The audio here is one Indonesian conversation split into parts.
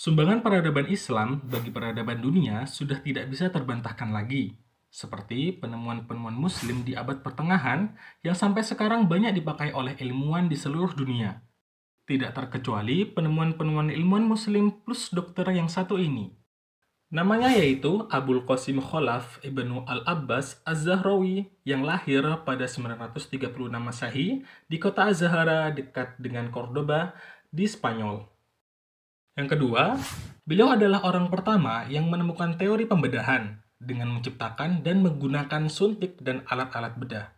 Sumbangan peradaban Islam bagi peradaban dunia sudah tidak bisa terbantahkan lagi, seperti penemuan-penemuan Muslim di abad pertengahan yang sampai sekarang banyak dipakai oleh ilmuwan di seluruh dunia. Tidak terkecuali penemuan-penemuan ilmuwan Muslim plus dokter yang satu ini. Namanya yaitu Abul Qasim Kholaf Ibnu Al-Abbas Az-Zahrawi yang lahir pada 936 Masehi di kota Az-Zahara dekat dengan Cordoba di Spanyol. Yang kedua, beliau adalah orang pertama yang menemukan teori pembedahan dengan menciptakan dan menggunakan suntik dan alat-alat bedah.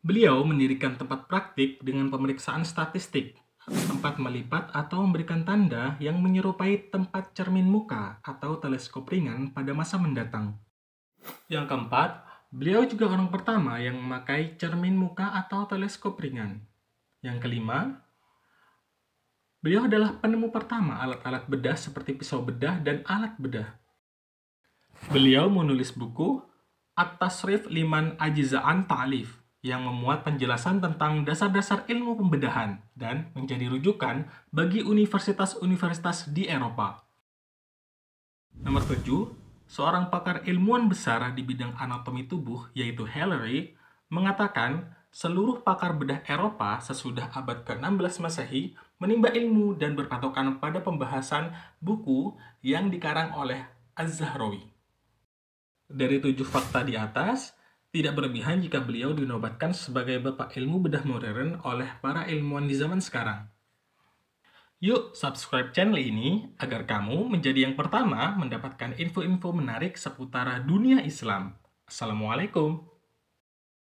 Beliau mendirikan tempat praktik dengan pemeriksaan statistik, tempat melipat atau memberikan tanda yang menyerupai tempat cermin muka atau teleskop ringan pada masa mendatang. Yang keempat, beliau juga orang pertama yang memakai cermin muka atau teleskop ringan. Yang kelima, Beliau adalah penemu pertama alat-alat bedah seperti pisau bedah dan alat bedah. Beliau menulis buku At-Tasrif Liman Ajiza'an Ta'lif yang memuat penjelasan tentang dasar-dasar ilmu pembedahan dan menjadi rujukan bagi universitas-universitas di Eropa. Nomor 7, seorang pakar ilmuwan besar di bidang anatomi tubuh yaitu Hillary mengatakan seluruh pakar bedah Eropa sesudah abad ke-16 Masehi menimba ilmu dan berpatokan pada pembahasan buku yang dikarang oleh Az-Zahrawi. Dari tujuh fakta di atas, tidak berlebihan jika beliau dinobatkan sebagai bapak ilmu bedah modern oleh para ilmuwan di zaman sekarang. Yuk subscribe channel ini agar kamu menjadi yang pertama mendapatkan info-info menarik seputar dunia Islam. Assalamualaikum.